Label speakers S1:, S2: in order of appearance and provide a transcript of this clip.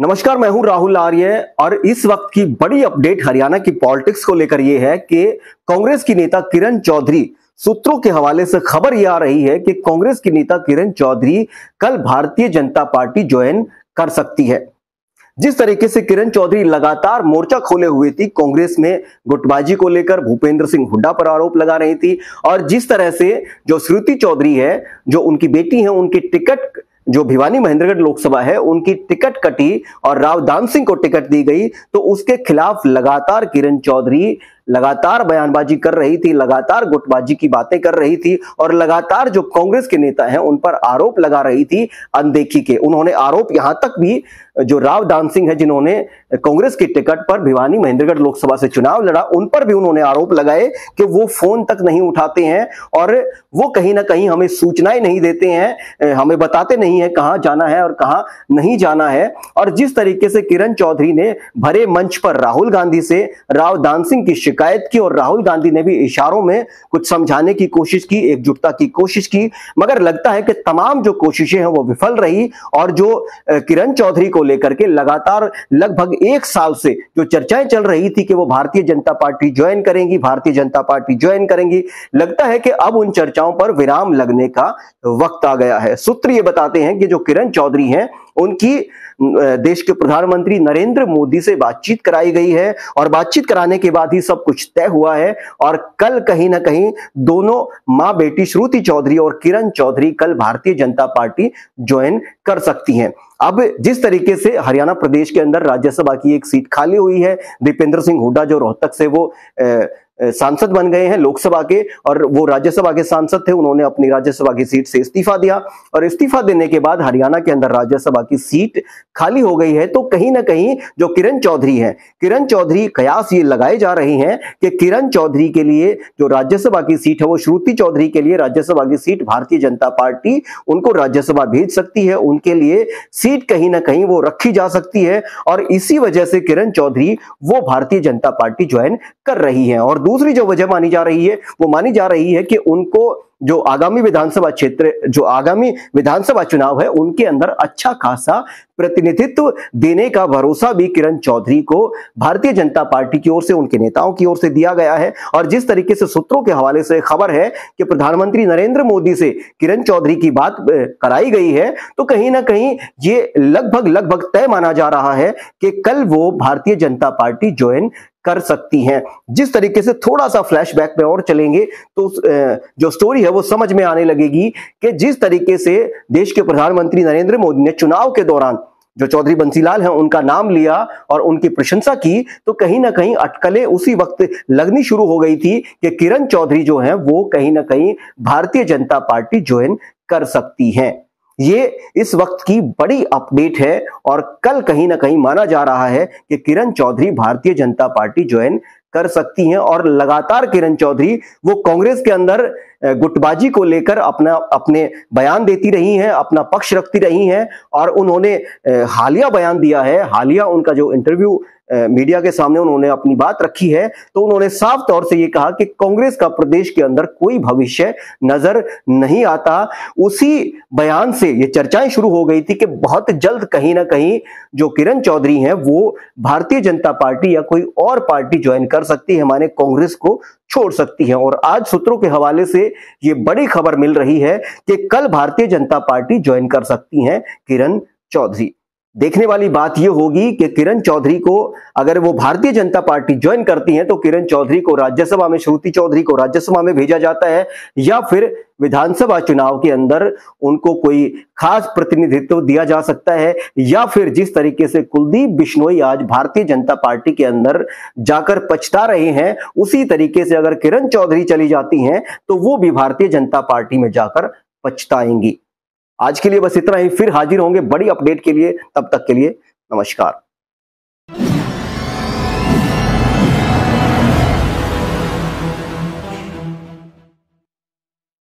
S1: नमस्कार मैं हूं राहुल आर्य और इस वक्त की बड़ी अपडेट हरियाणा की पॉलिटिक्स को लेकर यह है कि कांग्रेस की नेता किरण चौधरी सूत्रों के हवाले से खबर यह आ रही है कि कांग्रेस की नेता किरण चौधरी कल भारतीय जनता पार्टी ज्वाइन कर सकती है जिस तरीके से किरण चौधरी लगातार मोर्चा खोले हुए थी कांग्रेस में गुटबाजी को लेकर भूपेंद्र सिंह हुड्डा पर आरोप लगा रही थी और जिस तरह से जो श्रुति चौधरी है जो उनकी बेटी है उनकी टिकट जो भिवानी महेंद्रगढ़ लोकसभा है उनकी टिकट कटी और राव दान सिंह को टिकट दी गई तो उसके खिलाफ लगातार किरण चौधरी लगातार बयानबाजी कर रही थी लगातार गुटबाजी की बातें कर रही थी और लगातार जो कांग्रेस के नेता हैं उन पर आरोप लगा रही थी अनदेखी के उन्होंने आरोप यहां तक भी जो राव दान सिंह है जिन्होंने कांग्रेस के टिकट पर भिवानी महेंद्रगढ़ लोकसभा से चुनाव लड़ा उन पर भी उन्होंने आरोप लगाए कि वो फोन तक नहीं उठाते हैं और वो कहीं ना कहीं हमें सूचनाएं नहीं देते हैं हमें बताते नहीं है कहाँ जाना है और कहाँ नहीं जाना है और जिस तरीके से किरण चौधरी ने भरे मंच पर राहुल गांधी से राव दान सिंह की शिकायत की और राहुल गांधी ने भी इशारों में कुछ समझाने की कोशिश की एकजुटता की कोशिश की मगर लगता है कि तमाम जो कोशिशें हैं वो विफल रही और जो किरण चौधरी को लेकर के लगातार लगभग एक साल से जो चर्चाएं चल रही थी कि वो भारतीय जनता पार्टी ज्वाइन करेंगी भारतीय जनता पार्टी ज्वाइन करेंगी लगता है कि अब उन चर्चाओं पर विराम लगने का वक्त आ गया है सूत्र ये बताते हैं कि जो किरण चौधरी हैं उनकी देश के प्रधानमंत्री नरेंद्र मोदी से बातचीत कराई गई है और बातचीत कराने के बाद ही सब कुछ तय हुआ है और कल कहीं ना कहीं दोनों माँ बेटी श्रुति चौधरी और किरण चौधरी कल भारतीय जनता पार्टी ज्वाइन कर सकती हैं अब जिस तरीके से हरियाणा प्रदेश के अंदर राज्यसभा की एक सीट खाली हुई है दीपेंद्र सिंह हुड्डा जो रोहतक से वो ए, सांसद बन गए हैं लोकसभा के और वो राज्यसभा के सांसद थे उन्होंने अपनी राज्यसभा की सीट से इस्तीफा दिया और इस्तीफा देने के बाद हरियाणा के अंदर राज्यसभा की सीट खाली हो गई है तो कहीं ना कहीं जो किरण चौधरी हैं किरण चौधरी कयास ये लगाए जा रहे हैं कि किरण चौधरी के लिए जो राज्यसभा की सीट है वो श्रुति चौधरी के लिए राज्यसभा की सीट भारतीय जनता पार्टी उनको राज्यसभा भेज सकती है उनके लिए सीट कहीं ना कहीं वो रखी जा सकती है और इसी वजह से किरण चौधरी वो भारतीय जनता पार्टी ज्वाइन कर रही है और दूसरी जो वजह मानी जा रही है वो मानी जा रही है कि उनको जो आगामी विधानसभा क्षेत्र जो आगामी विधानसभा चुनाव है उनके अंदर अच्छा खासा प्रतिनिधित्व देने का भरोसा भी किरण चौधरी को भारतीय जनता पार्टी की ओर से उनके नेताओं की ओर से दिया गया है और जिस तरीके से सूत्रों के हवाले से खबर है कि प्रधानमंत्री नरेंद्र मोदी से किरण चौधरी की बात कराई गई है तो कहीं ना कहीं ये लगभग लगभग तय माना जा रहा है कि कल वो भारतीय जनता पार्टी ज्वाइन कर सकती हैं जिस तरीके से थोड़ा सा फ्लैशबैक में और चलेंगे तो जो स्टोरी है वो समझ में आने लगेगी कि जिस तरीके से देश के प्रधानमंत्री नरेंद्र मोदी ने चुनाव के दौरान जो चौधरी बंसीलाल हैं उनका नाम लिया और उनकी प्रशंसा की तो कहीं ना कहीं अटकलें उसी वक्त लगनी शुरू हो गई थी कि किरण चौधरी जो हैं वो कहीं ना कहीं भारतीय जनता पार्टी ज्वाइन कर सकती हैं ये इस वक्त की बड़ी अपडेट है और कल कहीं ना कहीं माना जा रहा है कि किरण चौधरी भारतीय जनता पार्टी ज्वाइन कर सकती हैं और लगातार किरण चौधरी वो कांग्रेस के अंदर गुटबाजी को लेकर अपना अपने बयान देती रही हैं अपना पक्ष रखती रही हैं और उन्होंने हालिया बयान दिया है हालिया उनका जो इंटरव्यू मीडिया के सामने उन्होंने अपनी बात रखी है तो उन्होंने साफ तौर से ये कहा कि कांग्रेस का प्रदेश के अंदर कोई भविष्य नजर नहीं आता उसी बयान से ये चर्चाएं शुरू हो गई थी कि बहुत जल्द कहीं ना कहीं जो किरण चौधरी हैं वो भारतीय जनता पार्टी या कोई और पार्टी ज्वाइन कर सकती है हमारे कांग्रेस को छोड़ सकती है और आज सूत्रों के हवाले से ये बड़ी खबर मिल रही है कि कल भारतीय जनता पार्टी ज्वाइन कर सकती है किरण चौधरी देखने वाली बात यह होगी कि किरण चौधरी को अगर वो भारतीय जनता पार्टी ज्वाइन करती हैं तो किरण चौधरी को राज्यसभा में श्रुति चौधरी को राज्यसभा में भेजा जाता है या फिर विधानसभा चुनाव के अंदर उनको कोई खास प्रतिनिधित्व दिया जा सकता है या फिर जिस तरीके से कुलदीप बिश्नोई आज भारतीय जनता पार्टी के अंदर जाकर पछता रहे हैं उसी तरीके से अगर किरण चौधरी चली जाती हैं तो वो भी भारतीय जनता पार्टी में जाकर पछताएंगी आज के लिए बस इतना ही फिर हाजिर होंगे बड़ी अपडेट के लिए तब तक के लिए नमस्कार